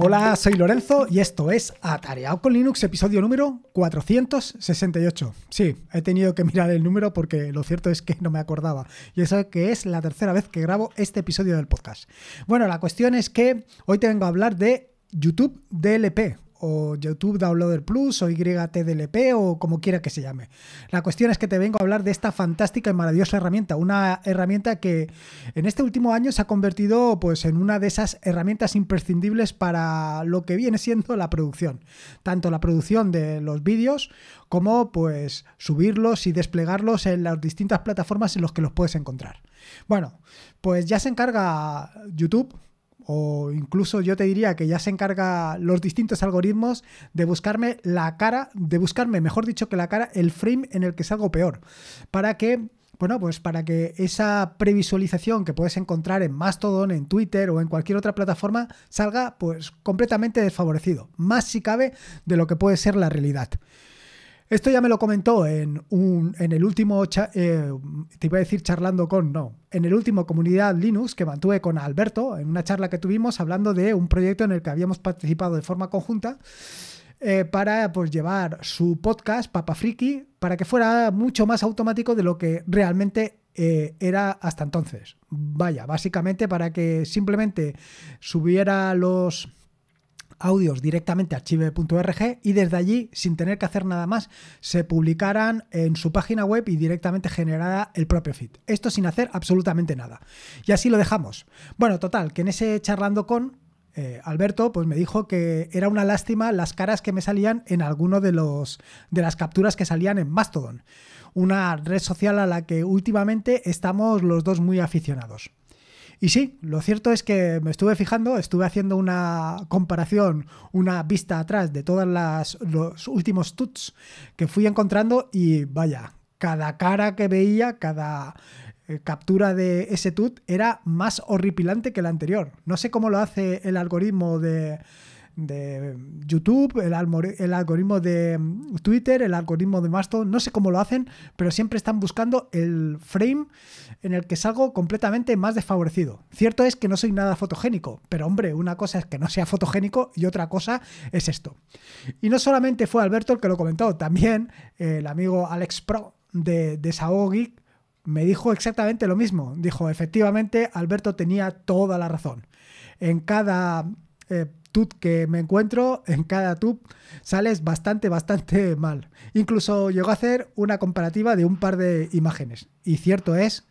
Hola, soy Lorenzo y esto es Atareado con Linux, episodio número 468. Sí, he tenido que mirar el número porque lo cierto es que no me acordaba. Y eso que es la tercera vez que grabo este episodio del podcast. Bueno, la cuestión es que hoy te vengo a hablar de YouTube DLP o YouTube Downloader Plus o YTDLP o como quiera que se llame. La cuestión es que te vengo a hablar de esta fantástica y maravillosa herramienta, una herramienta que en este último año se ha convertido pues en una de esas herramientas imprescindibles para lo que viene siendo la producción, tanto la producción de los vídeos como pues subirlos y desplegarlos en las distintas plataformas en las que los puedes encontrar. Bueno, pues ya se encarga YouTube o incluso yo te diría que ya se encarga los distintos algoritmos de buscarme la cara, de buscarme, mejor dicho que la cara, el frame en el que salgo peor, para que bueno, pues para que esa previsualización que puedes encontrar en Mastodon, en Twitter o en cualquier otra plataforma salga pues completamente desfavorecido, más si cabe de lo que puede ser la realidad. Esto ya me lo comentó en, un, en el último, eh, te iba a decir charlando con, no, en el último Comunidad Linux que mantuve con Alberto, en una charla que tuvimos hablando de un proyecto en el que habíamos participado de forma conjunta. Eh, para pues, llevar su podcast, Papa Friki, para que fuera mucho más automático de lo que realmente eh, era hasta entonces. Vaya, básicamente para que simplemente subiera los audios directamente a archive.org y desde allí, sin tener que hacer nada más, se publicaran en su página web y directamente generara el propio feed. Esto sin hacer absolutamente nada. Y así lo dejamos. Bueno, total, que en ese charlando con eh, Alberto, pues me dijo que era una lástima las caras que me salían en alguno de los de las capturas que salían en Mastodon, una red social a la que últimamente estamos los dos muy aficionados. Y sí, lo cierto es que me estuve fijando, estuve haciendo una comparación, una vista atrás de todos los últimos tuts que fui encontrando y vaya, cada cara que veía, cada eh, captura de ese tut era más horripilante que la anterior. No sé cómo lo hace el algoritmo de de YouTube, el, algoritmo de mm, Twitter, el algoritmo de Mastodon, no sé cómo lo hacen, pero siempre están buscando el frame en el que salgo completamente más desfavorecido. Cierto es que no soy nada fotogénico, pero hombre, una cosa es que no sea fotogénico y otra cosa es esto. Y no solamente fue Alberto el que lo comentó, también eh, el amigo Alex Pro de, de me dijo exactamente lo mismo. Dijo, efectivamente, Alberto tenía toda la razón. En cada eh, tut que me encuentro, en cada tub sales bastante, bastante mal. Incluso llegó a hacer una comparativa de un par de imágenes. Y cierto es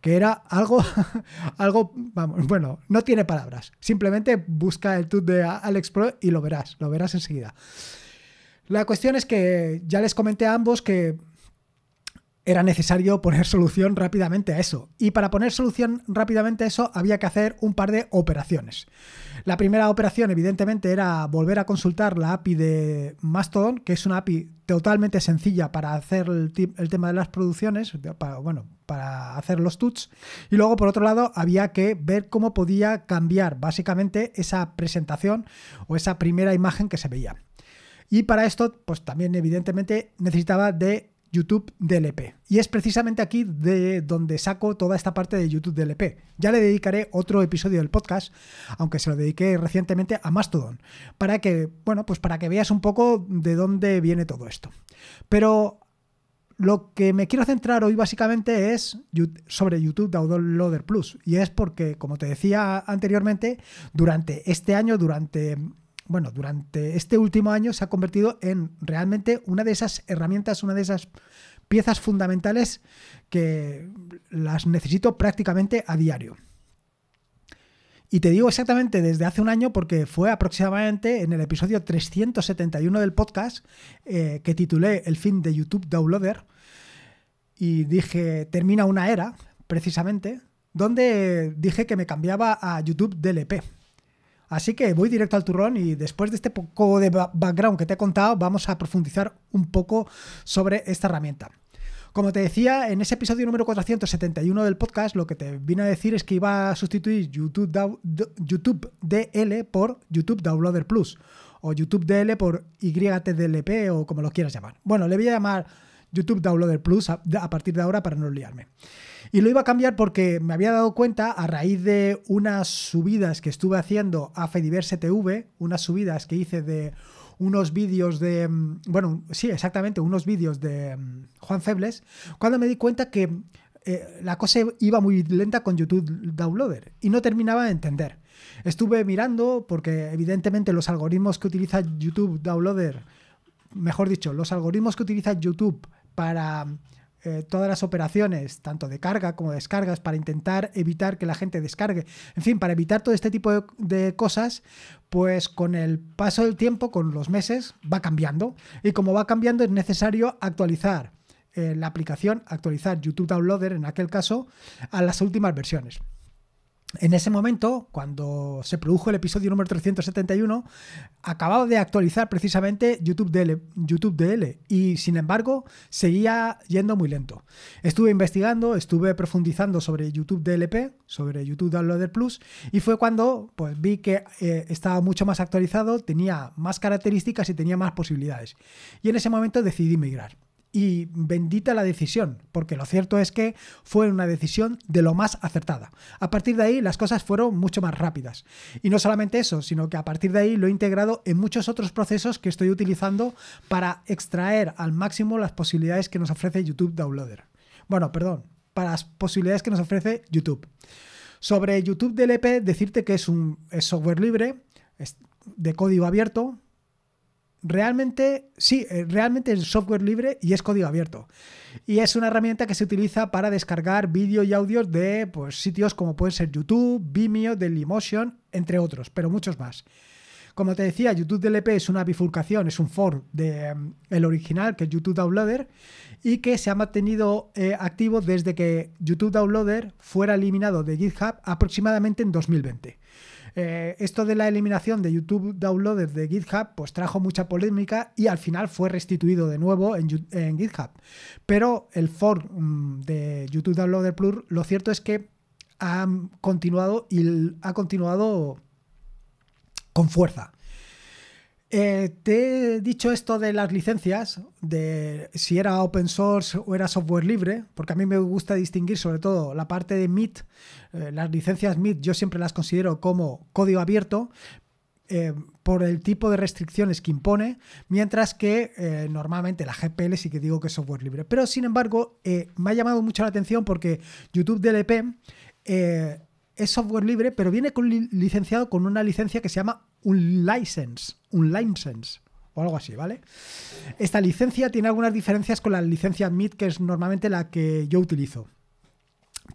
que era algo, algo, vamos, bueno, no tiene palabras. Simplemente busca el tut de Alex Pro y lo verás, lo verás enseguida. La cuestión es que ya les comenté a ambos que era necesario poner solución rápidamente a eso. Y para poner solución rápidamente a eso había que hacer un par de operaciones. La primera operación, evidentemente, era volver a consultar la API de Mastodon, que es una API totalmente sencilla para hacer el, tema de las producciones, bueno, para hacer los tuts. Y luego, por otro lado, había que ver cómo podía cambiar básicamente esa presentación o esa primera imagen que se veía. Y para esto, pues también evidentemente necesitaba de YouTube DLP. Y es precisamente aquí de donde saco toda esta parte de YouTube DLP. Ya le dedicaré otro episodio del podcast, aunque se lo dediqué recientemente a Mastodon, para que, bueno, pues para que veas un poco de dónde viene todo esto. Pero lo que me quiero centrar hoy básicamente es sobre YouTube Downloader Plus. Y es porque, como te decía anteriormente, durante este año, durante bueno, durante este último año se ha convertido en realmente una de esas herramientas, una de esas piezas fundamentales que las necesito prácticamente a diario. Y te digo exactamente desde hace un año porque fue aproximadamente en el episodio 371 del podcast eh, que titulé El fin de YouTube Downloader y dije, termina una era, precisamente, donde dije que me cambiaba a YouTube DLP, Así que voy directo al turrón y después de este poco de background que te he contado, vamos a profundizar un poco sobre esta herramienta. Como te decía, en ese episodio número 471 del podcast, lo que te vine a decir es que iba a sustituir YouTube, YouTube DL por YouTube Downloader Plus, o YouTube DL por YTDLP, o como lo quieras llamar. Bueno, le voy a llamar YouTube Downloader Plus a, partir de ahora para no liarme. Y lo iba a cambiar porque me había dado cuenta a raíz de unas subidas que estuve haciendo a Fediverse TV, unas subidas que hice de unos vídeos de. Mm, bueno, sí, exactamente, unos vídeos de mm, Juan Febles, cuando me di cuenta que eh, la cosa iba muy lenta con YouTube Downloader y no terminaba de entender. Estuve mirando porque, evidentemente, los algoritmos que utiliza YouTube Downloader, mejor dicho, los algoritmos que utiliza YouTube para eh, todas las operaciones, tanto de carga como de descargas, para intentar evitar que la gente descargue. En fin, para evitar todo este tipo de, cosas, pues con el paso del tiempo, con los meses, va cambiando. Y como va cambiando, es necesario actualizar eh, la aplicación, actualizar YouTube Downloader en aquel caso, a las últimas versiones. En ese momento, cuando se produjo el episodio número 371, acababa de actualizar precisamente YouTube DL, y sin embargo seguía yendo muy lento. Estuve investigando, estuve profundizando sobre YouTube DLP, sobre YouTube Downloader Plus y fue cuando pues, vi que eh, estaba mucho más actualizado, tenía más características y tenía más posibilidades. Y en ese momento decidí migrar y bendita la decisión, porque lo cierto es que fue una decisión de lo más acertada. A partir de ahí las cosas fueron mucho más rápidas. Y no solamente eso, sino que a partir de ahí lo he integrado en muchos otros procesos que estoy utilizando para extraer al máximo las posibilidades que nos ofrece YouTube Downloader. Bueno, perdón, para las posibilidades que nos ofrece YouTube. Sobre YouTube DLP, e decirte que es un software libre, es de código abierto, realmente, sí, eh, realmente es software libre y es código abierto. Y es una herramienta que se utiliza para descargar vídeo y audios de pues, sitios como pueden ser YouTube, Vimeo, Dailymotion, entre otros, pero muchos más. Como te decía, YouTube DLP e es una bifurcación, es un fork del mm, el original, que es YouTube Downloader, y que se ha mantenido eh, activo desde que YouTube Downloader fuera eliminado de GitHub aproximadamente en 2020. Eh, esto de la eliminación de YouTube Downloader de GitHub, pues trajo mucha polémica y al final fue restituido de nuevo en, GitHub. Pero el fork mm, de YouTube Downloader Plus, lo cierto es que ha continuado y ha continuado con fuerza. Eh, te he dicho esto de las licencias, de si era open source o era software libre, porque a mí me gusta distinguir sobre todo la parte de MIT, eh, las licencias MIT yo siempre las considero como código abierto, eh, por el tipo de restricciones que impone, mientras que normalmente la GPL sí que digo que es software libre. Pero sin embargo, me ha llamado mucho la atención porque YouTube DLP e es software libre, pero viene licenciado con una licencia que se llama un license, un license o algo así, ¿vale? Esta licencia tiene algunas diferencias con la licencia MIT, que es normalmente la que yo utilizo.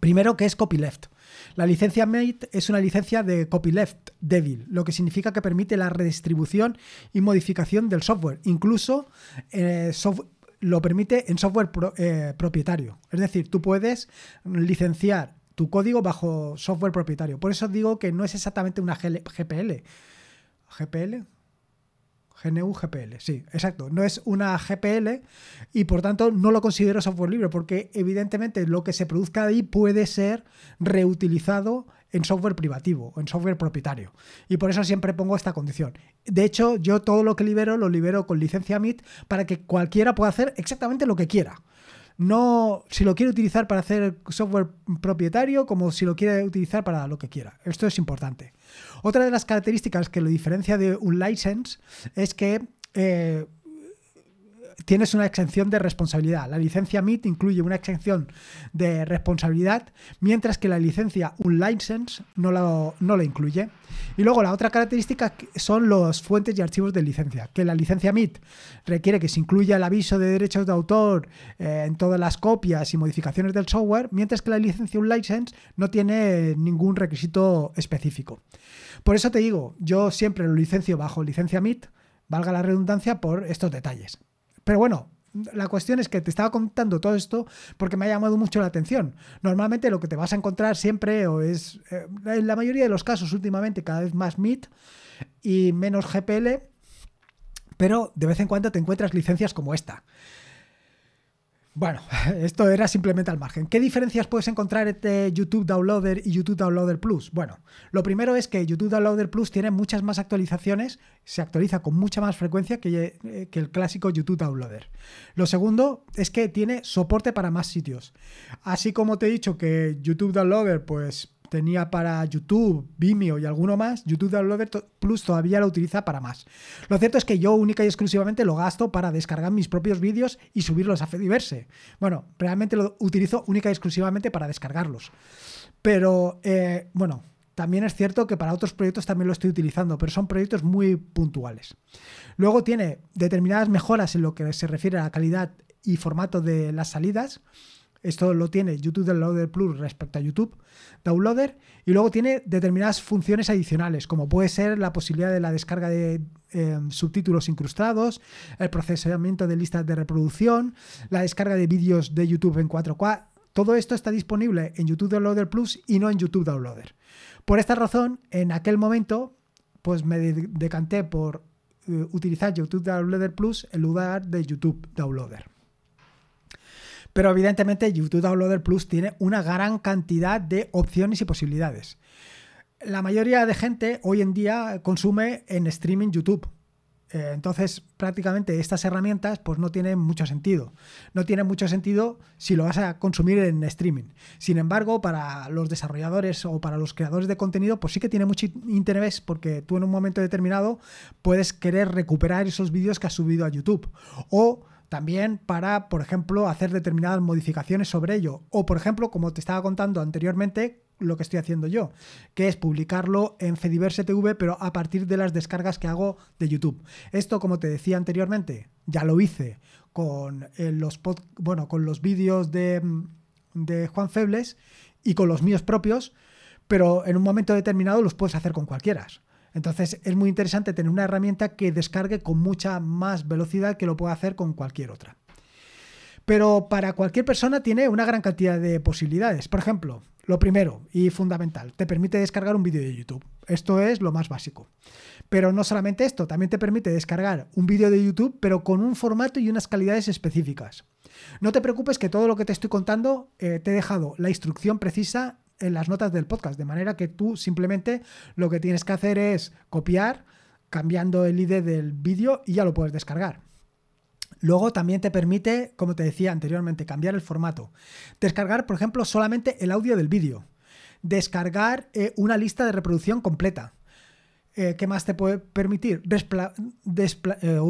Primero, que es copyleft. La licencia MIT es una licencia de copyleft débil, lo que significa que permite la redistribución y modificación del software, incluso eh, lo permite en software eh, propietario. Es decir, tú puedes licenciar tu código bajo software propietario. Por eso digo que no es exactamente una GPL, GPL. GNU GPL, sí, exacto. No es una GPL y por tanto no lo considero software libre porque evidentemente lo que se produzca ahí puede ser reutilizado en software privativo, en software propietario. Y por eso siempre pongo esta condición. De hecho, yo todo lo que libero lo libero con licencia MIT para que cualquiera pueda hacer exactamente lo que quiera no si lo quiere utilizar para hacer software propietario como si lo quiere utilizar para lo que quiera. Esto es importante. Otra de las características que lo diferencia de un license es que eh, tienes una exención de responsabilidad. La licencia MIT incluye una exención de responsabilidad, mientras que la licencia Unlicense no la, no incluye. Y luego la otra característica son los fuentes y archivos de licencia, que la licencia MIT requiere que se incluya el aviso de derechos de autor eh, en todas las copias y modificaciones del software, mientras que la licencia Unlicense no tiene ningún requisito específico. Por eso te digo, yo siempre lo licencio bajo licencia MIT, valga la redundancia, por estos detalles. Pero bueno, la cuestión es que te estaba contando todo esto porque me ha llamado mucho la atención. Normalmente lo que te vas a encontrar siempre o es, eh, en la mayoría de los casos últimamente, cada vez más MIT y menos GPL, pero de vez en cuando te encuentras licencias como esta. Bueno, esto era simplemente al margen. ¿Qué diferencias puedes encontrar entre YouTube Downloader y YouTube Downloader Plus? Bueno, lo primero es que YouTube Downloader Plus tiene muchas más actualizaciones, se actualiza con mucha más frecuencia que, eh, que el clásico YouTube Downloader. Lo segundo es que tiene soporte para más sitios. Así como te he dicho que YouTube Downloader, pues tenía para YouTube, Vimeo y alguno más, YouTube Downloader Plus todavía lo utiliza para más. Lo cierto es que yo única y exclusivamente lo gasto para descargar mis propios vídeos y subirlos a Fediverse. Bueno, realmente lo utilizo única y exclusivamente para descargarlos. Pero, eh, bueno, también es cierto que para otros proyectos también lo estoy utilizando, pero son proyectos muy puntuales. Luego tiene determinadas mejoras en lo que se refiere a la calidad y formato de las salidas. Esto lo tiene YouTube Downloader Plus respecto a YouTube Downloader y luego tiene determinadas funciones adicionales, como puede ser la posibilidad de la descarga de em, subtítulos incrustados, el procesamiento de listas de reproducción, la descarga de vídeos de YouTube en 4K. Todo esto está disponible en YouTube Downloader Plus y no en YouTube Downloader. Por esta razón, en aquel momento, pues me decanté por eh, utilizar YouTube Downloader Plus en lugar de YouTube Downloader. Pero evidentemente YouTube Downloader Plus tiene una gran cantidad de opciones y posibilidades. La mayoría de gente hoy en día consume en streaming YouTube. Eh, entonces, prácticamente estas herramientas pues no tienen mucho sentido. No tiene mucho sentido si lo vas a consumir en streaming. Sin embargo, para los desarrolladores o para los creadores de contenido, pues sí que tiene mucho interés porque tú en un momento determinado puedes querer recuperar esos vídeos que has subido a YouTube. O también para, por ejemplo, hacer determinadas modificaciones sobre ello. O, por ejemplo, como te estaba contando anteriormente, lo que estoy haciendo yo, que es publicarlo en Fediverse TV, pero a partir de las descargas que hago de YouTube. Esto, como te decía anteriormente, ya lo hice con eh, los bueno, con los vídeos de, mm, de Juan Febles y con los míos propios, pero en un momento determinado los puedes hacer con cualquiera. Entonces es muy interesante tener una herramienta que descargue con mucha más velocidad que lo pueda hacer con cualquier otra. Pero para cualquier persona tiene una gran cantidad de posibilidades. Por ejemplo, lo primero y fundamental, te permite descargar un vídeo de YouTube. Esto es lo más básico. Pero no solamente esto, también te permite descargar un vídeo de YouTube, pero con un formato y unas calidades específicas. No te preocupes que todo lo que te estoy contando eh, te he dejado la instrucción precisa en las notas del podcast, de manera que tú simplemente lo que tienes que hacer es copiar cambiando el ID del vídeo y ya lo puedes descargar. Luego también te permite, como te decía anteriormente, cambiar el formato. Descargar, por ejemplo, solamente el audio del vídeo. Descargar eh, una lista de reproducción completa. Eh, ¿Qué más te puede permitir? Eh,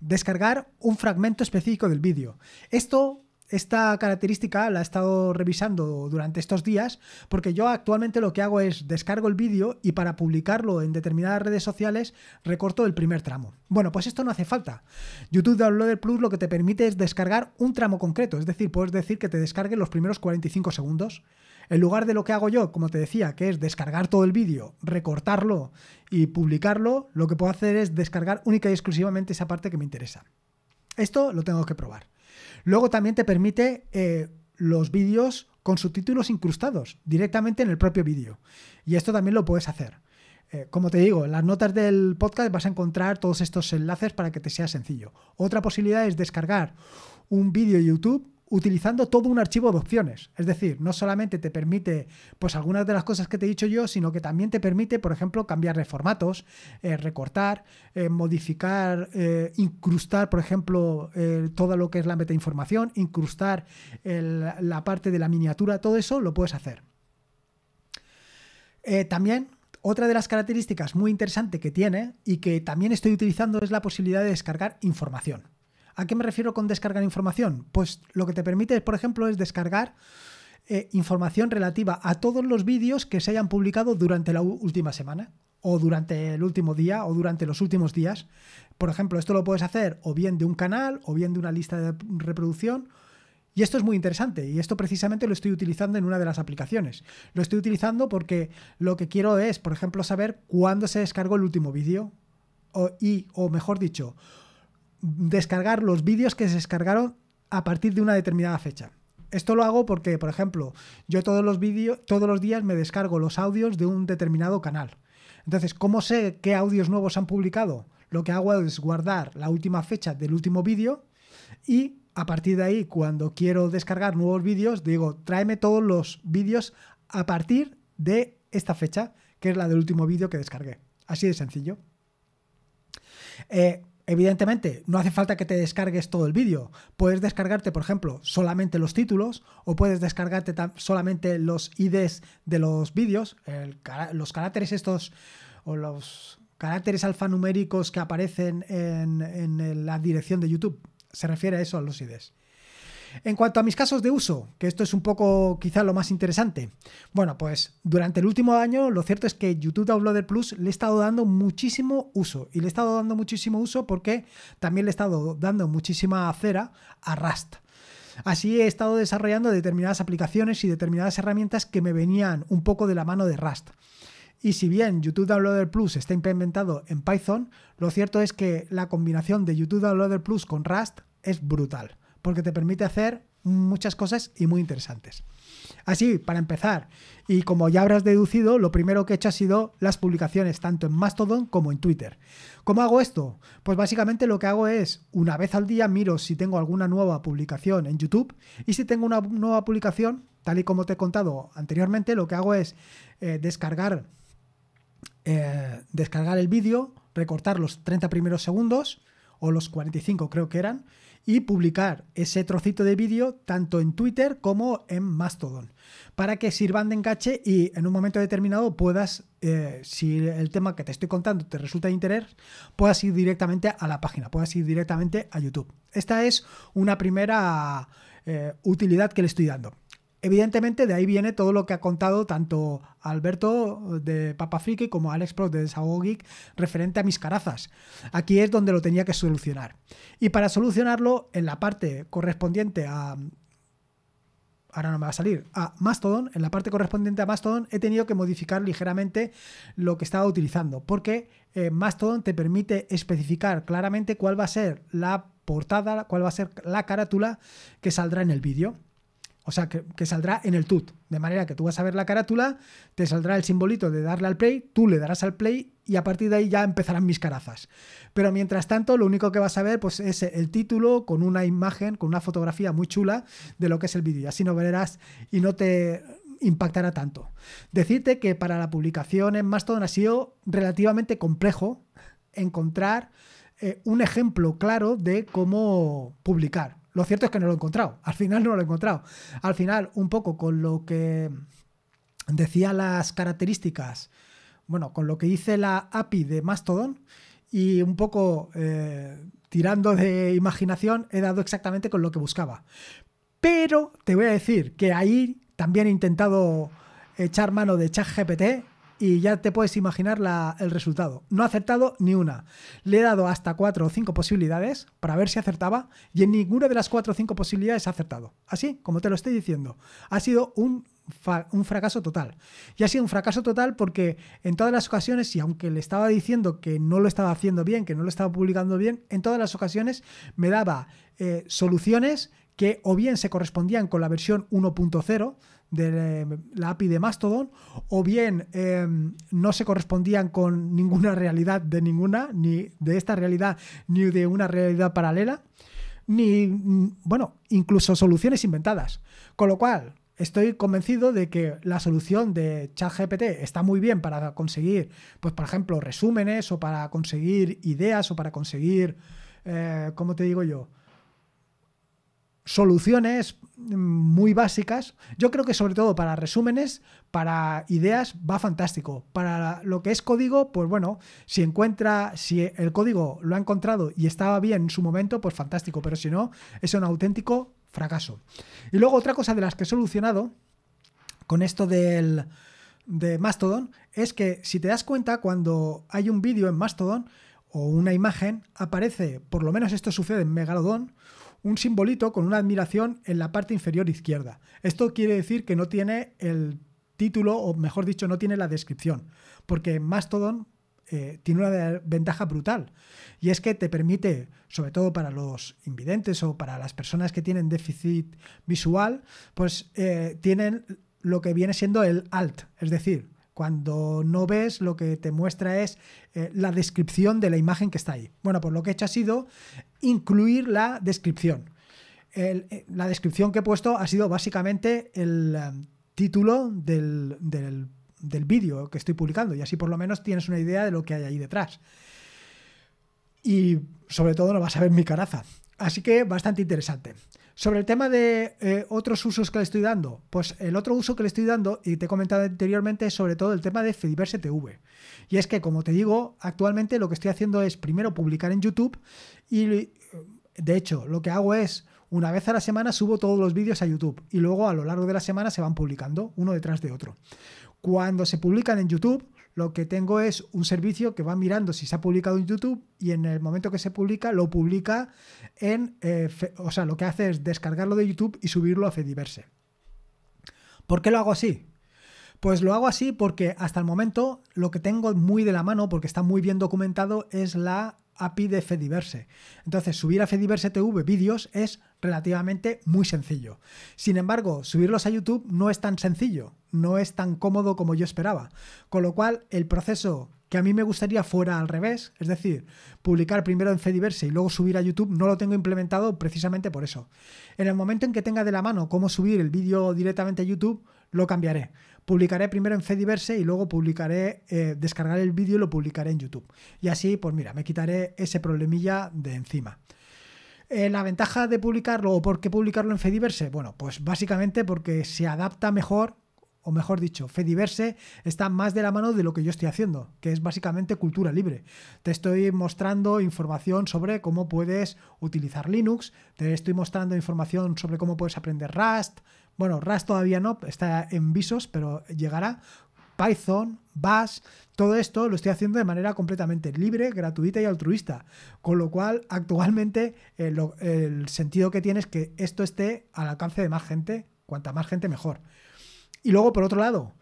descargar un fragmento específico del vídeo. Esto esta característica la he estado revisando durante estos días porque yo actualmente lo que hago es descargo el vídeo y para publicarlo en determinadas redes sociales recorto el primer tramo. Bueno, pues esto no hace falta. YouTube Downloader Plus lo que te permite es descargar un tramo concreto, es decir, puedes decir que te descargue los primeros 45 segundos. En lugar de lo que hago yo, como te decía, que es descargar todo el vídeo, recortarlo y publicarlo, lo que puedo hacer es descargar única y exclusivamente esa parte que me interesa. Esto lo tengo que probar. Luego también te permite eh, los vídeos con subtítulos incrustados directamente en el propio vídeo. Y esto también lo puedes hacer. Eh, como te digo, en las notas del podcast vas a encontrar todos estos enlaces para que te sea sencillo. Otra posibilidad es descargar un vídeo YouTube utilizando todo un archivo de opciones. Es decir, no solamente te permite pues algunas de las cosas que te he dicho yo, sino que también te permite, por ejemplo, cambiar formatos, eh, recortar, eh, modificar, eh, incrustar, por ejemplo, todo lo que es la metainformación, incrustar la parte de la miniatura, todo eso lo puedes hacer. también otra de las características muy interesantes que tiene y que también estoy utilizando es la posibilidad de descargar información. ¿A qué me refiero con descargar información? Pues lo que te permite, por ejemplo, es descargar eh, información relativa a todos los vídeos que se hayan publicado durante la última semana o durante el último día o durante los últimos días. Por ejemplo, esto lo puedes hacer o bien de un canal o bien de una lista de reproducción. Y esto es muy interesante y esto precisamente lo estoy utilizando en una de las aplicaciones. Lo estoy utilizando porque lo que quiero es, por ejemplo, saber cuándo se descargó el último vídeo o, y, o mejor dicho, descargar los vídeos que se descargaron a partir de una determinada fecha. Esto lo hago porque, por ejemplo, yo todos los vídeos, todos los días me descargo los audios de un determinado canal. Entonces, ¿cómo sé qué audios nuevos han publicado? Lo que hago es guardar la última fecha del último vídeo y a partir de ahí, cuando quiero descargar nuevos vídeos, digo, tráeme todos los vídeos a partir de esta fecha, que es la del último vídeo que descargué. Así de sencillo. Eh, Evidentemente, no hace falta que te descargues todo el vídeo. Puedes descargarte, por ejemplo, solamente los títulos o puedes descargarte solamente los IDs de los vídeos, los caracteres estos o los caracteres alfanuméricos que aparecen en, en la dirección de YouTube. Se refiere a eso, a los IDs. En cuanto a mis casos de uso, que esto es un poco quizá lo más interesante, bueno, pues durante el último año lo cierto es que YouTube Downloader Plus le he estado dando muchísimo uso y le he estado dando muchísimo uso porque también le he estado dando muchísima cera a Rust. Así he estado desarrollando determinadas aplicaciones y determinadas herramientas que me venían un poco de la mano de Rust. Y si bien YouTube Downloader Plus está implementado en Python, lo cierto es que la combinación de YouTube Downloader Plus con Rust es brutal porque te permite hacer muchas cosas y muy interesantes. Así, para empezar, y como ya habrás deducido, lo primero que he hecho ha sido las publicaciones tanto en Mastodon como en Twitter. ¿Cómo hago esto? Pues básicamente lo que hago es, una vez al día miro si tengo alguna nueva publicación en YouTube y si tengo una nueva publicación, tal y como te he contado anteriormente, lo que hago es eh, descargar, eh, descargar el vídeo, recortar los 30 primeros segundos, o los 45 creo que eran, y publicar ese trocito de vídeo tanto en Twitter como en Mastodon, para que sirvan de encache y en un momento determinado puedas, eh, si el tema que te estoy contando te resulta de interés, puedas ir directamente a la página, puedas ir directamente a YouTube. Esta es una primera eh, utilidad que le estoy dando. Evidentemente, de ahí viene todo lo que ha contado tanto Alberto eh, de Papa Friki como Alex pro de Desahogo referente a mis carazas. Aquí es donde lo tenía que solucionar. Y para solucionarlo, en la parte correspondiente a. Ahora no me va a salir. A Mastodon, en la parte correspondiente a Mastodon, he tenido que modificar ligeramente lo que estaba utilizando, porque eh, Mastodon te permite especificar claramente cuál va a ser la portada, cuál va a ser la carátula que saldrá en el vídeo o sea, que, saldrá en el TUT. De manera que tú vas a ver la carátula, te saldrá el simbolito de darle al play, tú le darás al play y a partir de ahí ya empezarán mis carazas. Pero mientras tanto, lo único que vas a ver pues, es el título con una imagen, con una fotografía muy chula de lo que es el vídeo. Y así no verás y no te impactará tanto. Decirte que para la publicación en Mastodon ha sido relativamente complejo encontrar eh, un ejemplo claro de cómo publicar. Lo cierto es que no lo he encontrado. Al final no lo he encontrado. Al final, un poco con lo que decía las características, bueno, con lo que dice la API de Mastodon y un poco eh, tirando de imaginación, he dado exactamente con lo que buscaba. Pero te voy a decir que ahí también he intentado echar mano de ChatGPT y ya te puedes imaginar el resultado. No ha acertado ni una. Le he dado hasta cuatro o cinco posibilidades para ver si acertaba y en ninguna de las cuatro o cinco posibilidades ha acertado. Así, como te lo estoy diciendo, ha sido un, un fracaso total. Y ha sido un fracaso total porque en todas las ocasiones, y aunque le estaba diciendo que no lo estaba haciendo bien, que no lo estaba publicando bien, en todas las ocasiones me daba eh, soluciones que o bien se correspondían con la versión 1.0 de eh, la API de Mastodon, o bien em, no se correspondían con ninguna realidad de ninguna, ni de esta realidad, ni de una realidad paralela, ni, mm, bueno, incluso soluciones inventadas. Con lo cual, estoy convencido de que la solución de ChatGPT está muy bien para conseguir, pues por ejemplo, resúmenes o para conseguir ideas o para conseguir, eh, ¿cómo te digo yo? soluciones mm, muy básicas. Yo creo que sobre todo para resúmenes, para ideas, va fantástico. Para lo que es código, pues bueno, si encuentra, si el código lo ha encontrado y estaba bien en su momento, pues fantástico. Pero si no, es un auténtico fracaso. Y luego otra cosa de las que he solucionado con esto del de Mastodon es que si te das cuenta cuando hay un vídeo en Mastodon o una imagen aparece, por lo menos esto sucede en Megalodon, un simbolito con una admiración en la parte inferior izquierda. Esto quiere decir que no tiene el título, o mejor dicho, no tiene la descripción, porque Mastodon eh, tiene una ventaja brutal, y es que te permite, sobre todo para los invidentes o para las personas que tienen déficit visual, pues eh, tienen lo que viene siendo el alt, es decir, cuando no ves, lo que te muestra es eh, la descripción de la imagen que está ahí. Bueno, pues lo que he hecho ha sido incluir la descripción. Eh, la descripción que he puesto ha sido básicamente el em, título del, del vídeo que estoy publicando y así por lo menos tienes una idea de lo que hay ahí detrás. Y sobre todo no vas a ver mi caraza. Así que bastante interesante. Sobre el tema de eh, otros usos que le estoy dando, pues el otro uso que le estoy dando, y te he comentado anteriormente, es sobre todo el tema de Fediverse TV. Y es que, como te digo, actualmente lo que estoy haciendo es primero publicar en YouTube y, eh, de hecho, lo que hago es una vez a la semana subo todos los vídeos a YouTube y luego a lo largo de la semana se van publicando uno detrás de otro. Cuando se publican en YouTube, lo que tengo es un servicio que va mirando si se ha publicado en YouTube y en el momento que se publica, lo publica en. Eh, o sea, lo que hace es descargarlo de YouTube y subirlo a Fediverse. ¿Por qué lo hago así? Pues lo hago así porque hasta el momento lo que tengo muy de la mano, porque está muy bien documentado, es la API de Fediverse. Entonces, subir a Fediverse TV vídeos es relativamente muy sencillo. Sin embargo, subirlos a YouTube no es tan sencillo, no es tan cómodo como yo esperaba. Con lo cual, el proceso que a mí me gustaría fuera al revés, es decir, publicar primero en Fediverse y luego subir a YouTube, no lo tengo implementado precisamente por eso. En el momento en que tenga de la mano cómo subir el vídeo directamente a YouTube, lo cambiaré. Publicaré primero en Fediverse y luego publicaré, eh, descargaré el vídeo y lo publicaré en YouTube. Y así, pues mira, me quitaré ese problemilla de encima. Eh, la ventaja de publicarlo o por qué publicarlo en Fediverse, bueno, pues básicamente porque se adapta mejor o mejor dicho, Fediverse está más de la mano de lo que yo estoy haciendo, que es básicamente cultura libre. Te estoy mostrando información sobre cómo puedes utilizar Linux, te estoy mostrando información sobre cómo puedes aprender Rust, bueno, RAS todavía no, está en visos, pero llegará. Python, Bash, todo esto lo estoy haciendo de manera completamente libre, gratuita y altruista. Con lo cual, actualmente, eh, el sentido que tiene es que esto esté al alcance de más gente. Cuanta más gente, mejor. Y luego, por otro lado,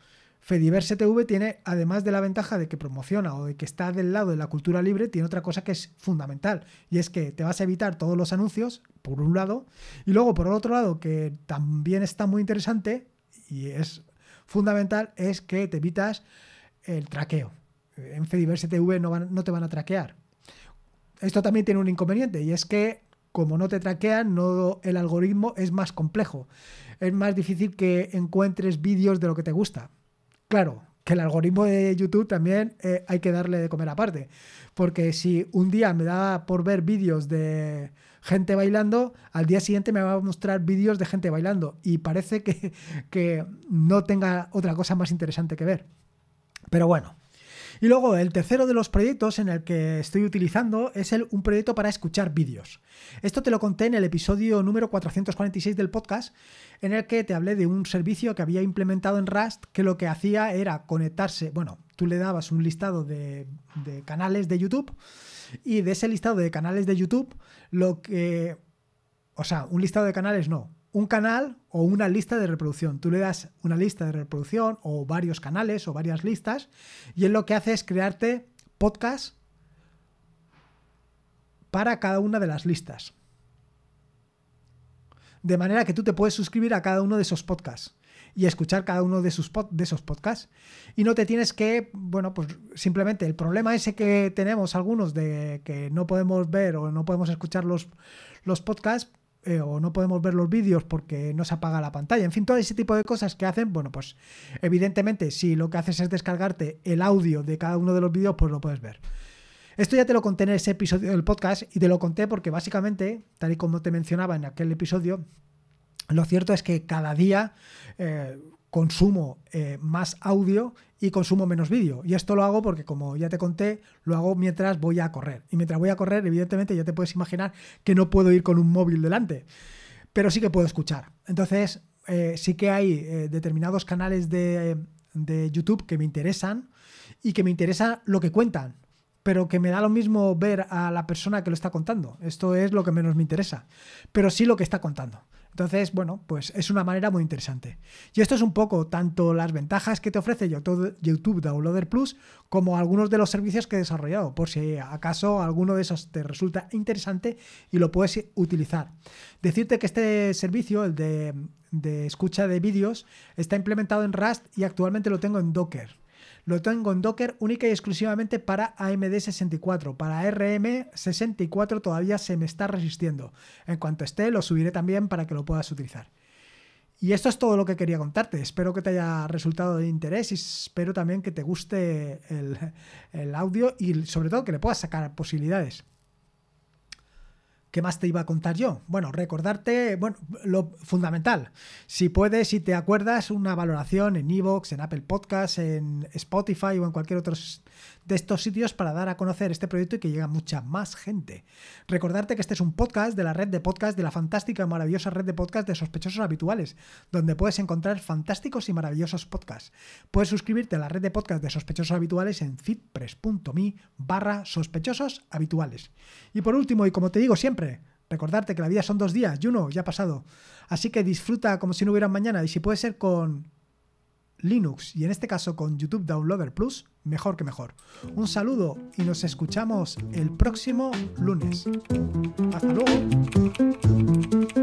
Fediverse TV tiene, además de la ventaja de que promociona o de que está del lado de la cultura libre, tiene otra cosa que es fundamental, y es que te vas a evitar todos los anuncios, por un lado, y luego, por otro lado, que también está muy interesante y es fundamental, es que te evitas el traqueo. En Fediverse TV no, te van a traquear. Esto también tiene un inconveniente, y es que como no te traquean, el algoritmo es más complejo. Es más difícil que encuentres vídeos de lo que te gusta Claro, que el algoritmo de YouTube también eh, hay que darle de comer aparte. Porque si un día me da por ver vídeos de gente bailando, al día siguiente me va a mostrar vídeos de gente bailando. Y parece que no tenga otra cosa más interesante que ver. Pero bueno, y luego el tercero de los proyectos en el que estoy utilizando es un proyecto para escuchar vídeos. Esto te lo conté en el episodio número 446 del podcast, en el que te hablé de un servicio que había implementado en Rust que lo que hacía era conectarse, bueno, tú le dabas un listado de canales de YouTube y de ese listado de canales de YouTube lo que... O sea, un listado de canales no, un canal o una lista de reproducción. Tú le das una lista de reproducción o varios canales o varias listas y él lo que hace es crearte podcasts para cada una de las listas. De manera que tú te puedes suscribir a cada uno de esos podcasts y escuchar cada uno de, sus de esos podcasts. Y no te tienes que, bueno, pues simplemente el problema ese que tenemos algunos de que no podemos ver o no podemos escuchar los, los podcasts, eh, o no podemos ver los vídeos porque no se apaga la pantalla. En fin, todo ese tipo de cosas que hacen, bueno, pues evidentemente si lo que haces es descargarte el audio de cada uno de los vídeos, pues lo puedes ver. Esto ya te lo conté en ese episodio del podcast y te lo conté porque básicamente, tal y como te mencionaba en aquel episodio, lo cierto es que cada día, eh, consumo eh, más audio y consumo menos vídeo. Y esto lo hago porque, como ya te conté, lo hago mientras voy a correr. Y mientras voy a correr, evidentemente, ya te puedes imaginar que no puedo ir con un móvil delante, pero sí que puedo escuchar. Entonces, eh, sí que hay eh, determinados canales de, de YouTube que me interesan y que me interesa lo que cuentan pero que me da lo mismo ver a la persona que lo está contando. Esto es lo que menos me interesa, pero sí lo que está contando. Entonces, bueno, pues es una manera muy interesante. Y esto es un poco tanto las ventajas que te ofrece YouTube Downloader Plus como algunos de los servicios que he desarrollado, por si acaso alguno de esos te resulta interesante y lo puedes utilizar. Decirte que este servicio, el de, escucha de vídeos, está implementado en Rust y actualmente lo tengo en Docker lo tengo en Docker única y exclusivamente para AMD64. Para RM64 todavía se me está resistiendo. En cuanto esté, lo subiré también para que lo puedas utilizar. Y esto es todo lo que quería contarte. Espero que te haya resultado de interés y espero también que te guste el, el audio y sobre todo que le puedas sacar posibilidades. ¿Qué más te iba a contar yo? Bueno, recordarte, bueno, lo fundamental. Si puedes, si te acuerdas, una valoración en Evox, en Apple Podcasts, en Spotify o en cualquier otro de estos sitios para dar a conocer este proyecto y que llega mucha más gente. Recordarte que este es un podcast de la red de podcast, de la fantástica y maravillosa red de podcast de sospechosos habituales, donde puedes encontrar fantásticos y maravillosos podcasts. Puedes suscribirte a la red de podcast de sospechosos habituales en fitpress.me barra sospechosos habituales. Y por último, y como te digo siempre, recordarte que la vida son dos días y uno ya ha pasado. Así que disfruta como si no hubiera mañana y si puede ser con Linux y en este caso con YouTube Downloader Plus, mejor que mejor. Un saludo y nos escuchamos el próximo lunes. Hasta luego.